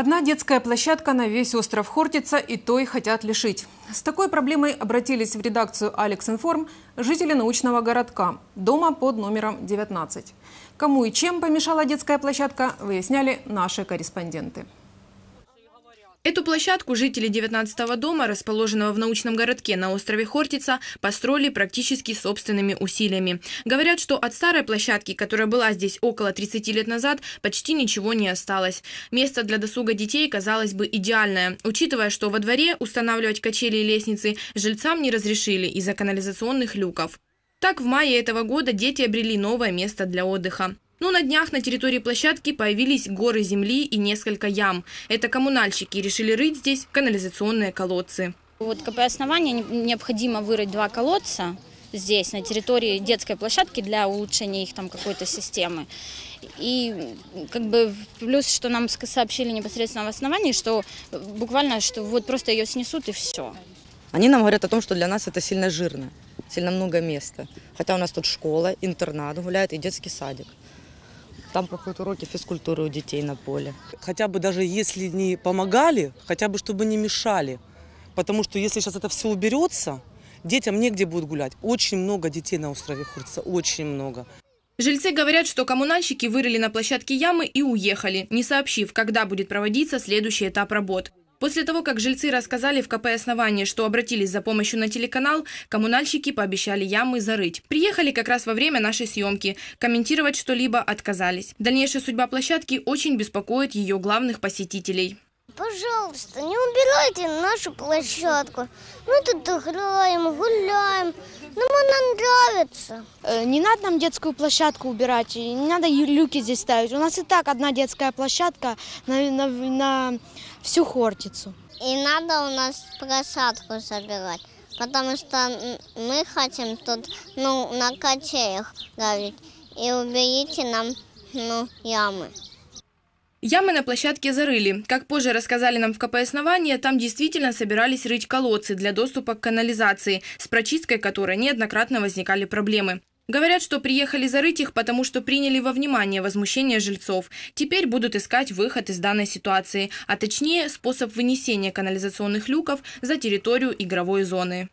Одна детская площадка на весь остров Хортица и той хотят лишить. С такой проблемой обратились в редакцию «Алекс Информ» жители научного городка, дома под номером 19. Кому и чем помешала детская площадка, выясняли наши корреспонденты. Эту площадку жители 19-го дома, расположенного в научном городке на острове Хортица, построили практически собственными усилиями. Говорят, что от старой площадки, которая была здесь около 30 лет назад, почти ничего не осталось. Место для досуга детей, казалось бы, идеальное, учитывая, что во дворе устанавливать качели и лестницы жильцам не разрешили из-за канализационных люков. Так, в мае этого года дети обрели новое место для отдыха. Но на днях на территории площадки появились горы земли и несколько ям. Это коммунальщики решили рыть здесь канализационные колодцы. Вот КП «Основание» необходимо вырыть два колодца здесь, на территории детской площадки для улучшения их там какой-то системы. И как бы плюс, что нам сообщили непосредственно в основании, что буквально, что вот просто ее снесут и все. Они нам говорят о том, что для нас это сильно жирно, сильно много места. Хотя у нас тут школа, интернат гуляет и детский садик. Там проходят уроки физкультуры у детей на поле. Хотя бы даже если не помогали, хотя бы чтобы не мешали. Потому что если сейчас это все уберется, детям негде будет гулять. Очень много детей на острове Хурца, очень много. Жильцы говорят, что коммунальщики вырыли на площадке ямы и уехали, не сообщив, когда будет проводиться следующий этап работ. После того, как жильцы рассказали в КП «Основание», что обратились за помощью на телеканал, коммунальщики пообещали ямы зарыть. Приехали как раз во время нашей съемки. Комментировать что-либо отказались. Дальнейшая судьба площадки очень беспокоит ее главных посетителей. Пожалуйста, не убирайте нашу площадку. Мы тут играем, гуляем. Нам она нравится. Э, не надо нам детскую площадку убирать, не надо люки здесь ставить. У нас и так одна детская площадка на, на, на всю Хортицу. И надо у нас площадку забирать, потому что мы хотим тут ну, на качелях давить. И уберите нам ну, ямы. Ямы на площадке зарыли. Как позже рассказали нам в КП «Основание», там действительно собирались рыть колодцы для доступа к канализации, с прочисткой которой неоднократно возникали проблемы. Говорят, что приехали зарыть их, потому что приняли во внимание возмущение жильцов. Теперь будут искать выход из данной ситуации, а точнее способ вынесения канализационных люков за территорию игровой зоны.